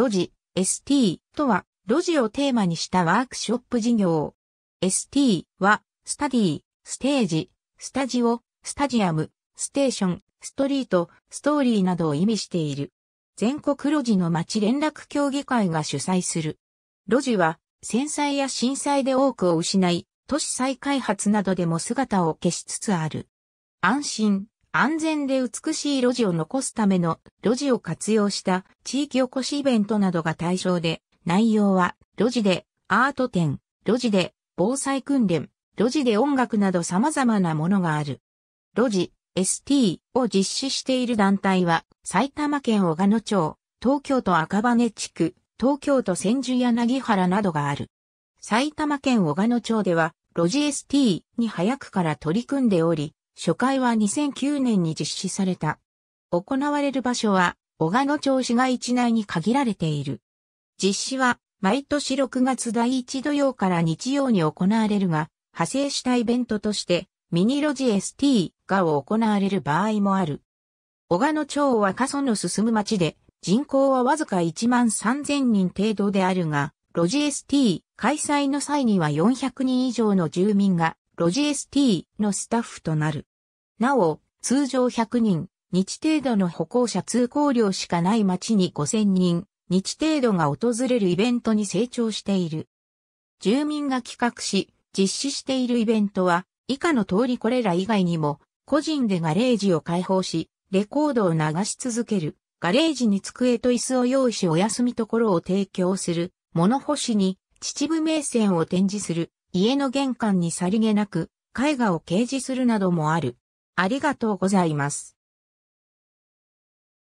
ロジ、ST とは、ロジをテーマにしたワークショップ事業。ST は、スタディ、ステージ、スタジオ、スタジアム、ステーション、ストリート、ストーリーなどを意味している。全国路地の町連絡協議会が主催する。路地は、戦災や震災で多くを失い、都市再開発などでも姿を消しつつある。安心、安全で美しい路地を残すための路地を活用した地域おこしイベントなどが対象で、内容は路地でアート展、路地で防災訓練、路地で音楽など様々なものがある。路地 ST を実施している団体は埼玉県小鹿野町、東京都赤羽地区、東京都千住柳原などがある。埼玉県小鹿野町では、路地 ST に早くから取り組んでおり、初回は2009年に実施された。行われる場所は、小賀野町市街地内に限られている。実施は、毎年6月第1土曜から日曜に行われるが、派生したイベントとして、ミニロジ ST が行われる場合もある。小賀野町は過疎の進む町で、人口はわずか1万3000人程度であるが、ロジ ST 開催の際には400人以上の住民が、ロジ ST のスタッフとなる。なお、通常100人、日程度の歩行者通行量しかない町に5000人、日程度が訪れるイベントに成長している。住民が企画し、実施しているイベントは、以下の通りこれら以外にも、個人でガレージを開放し、レコードを流し続ける、ガレージに机と椅子を用意しお休みところを提供する、物干しに、秩父名線を展示する、家の玄関にさりげなく、絵画を掲示するなどもある。ありがとうございます。